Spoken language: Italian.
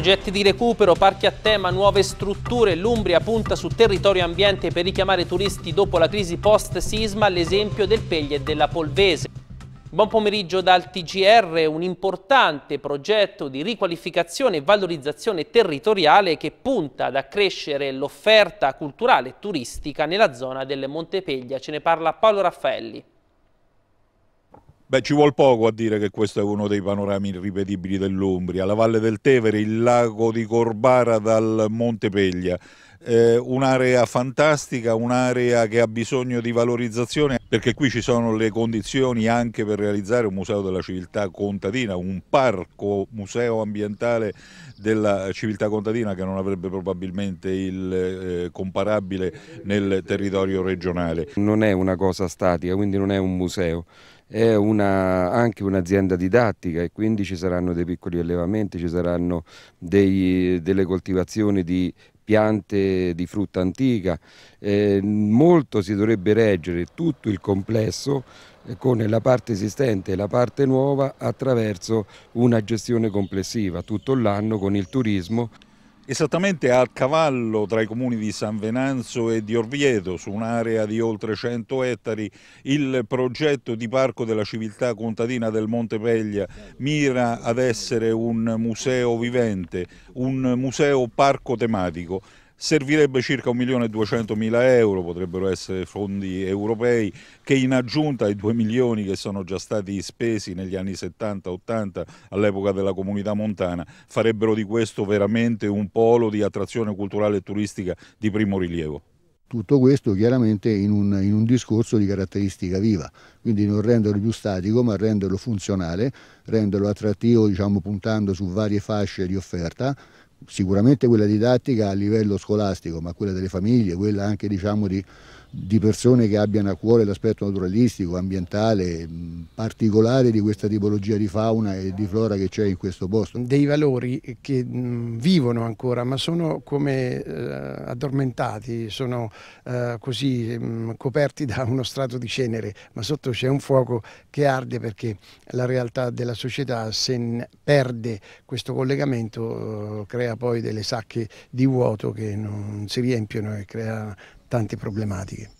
Progetti di recupero, parchi a tema, nuove strutture. L'Umbria punta su territorio ambiente per richiamare turisti dopo la crisi post-sisma, l'esempio del Peglie e della Polvese. Buon pomeriggio dal TGR, un importante progetto di riqualificazione e valorizzazione territoriale che punta ad accrescere l'offerta culturale e turistica nella zona del Montepeglia. Ce ne parla Paolo Raffaelli. Beh, ci vuol poco a dire che questo è uno dei panorami irripetibili dell'Umbria, la Valle del Tevere, il lago di Corbara dal Monte Peglia. Eh, un'area fantastica, un'area che ha bisogno di valorizzazione perché qui ci sono le condizioni anche per realizzare un museo della civiltà contadina, un parco museo ambientale della civiltà contadina che non avrebbe probabilmente il eh, comparabile nel territorio regionale. Non è una cosa statica, quindi non è un museo è una, anche un'azienda didattica e quindi ci saranno dei piccoli allevamenti, ci saranno dei, delle coltivazioni di piante di frutta antica, eh, molto si dovrebbe reggere tutto il complesso eh, con la parte esistente e la parte nuova attraverso una gestione complessiva tutto l'anno con il turismo esattamente a cavallo tra i comuni di San Venanzo e di Orvieto, su un'area di oltre 100 ettari, il progetto di Parco della Civiltà Contadina del Montepeglia mira ad essere un museo vivente, un museo parco tematico servirebbe circa 1.200.000 euro, potrebbero essere fondi europei, che in aggiunta ai 2 milioni che sono già stati spesi negli anni 70-80 all'epoca della comunità montana, farebbero di questo veramente un polo di attrazione culturale e turistica di primo rilievo. Tutto questo chiaramente in un, in un, discorso di caratteristica viva, quindi non renderlo più statico ma renderlo funzionale, renderlo attrattivo diciamo, puntando su varie fasce di offerta sicuramente quella didattica a livello scolastico, ma quella delle famiglie, quella anche diciamo, di di persone che abbiano a cuore l'aspetto naturalistico, ambientale, particolare di questa tipologia di fauna e di flora che c'è in questo posto. Dei valori che vivono ancora ma sono come eh, addormentati, sono eh, così coperti da uno strato di cenere, ma sotto c'è un fuoco che arde perché la realtà della società se perde questo collegamento eh, crea poi delle sacche di vuoto che non si riempiono e crea tante problematiche.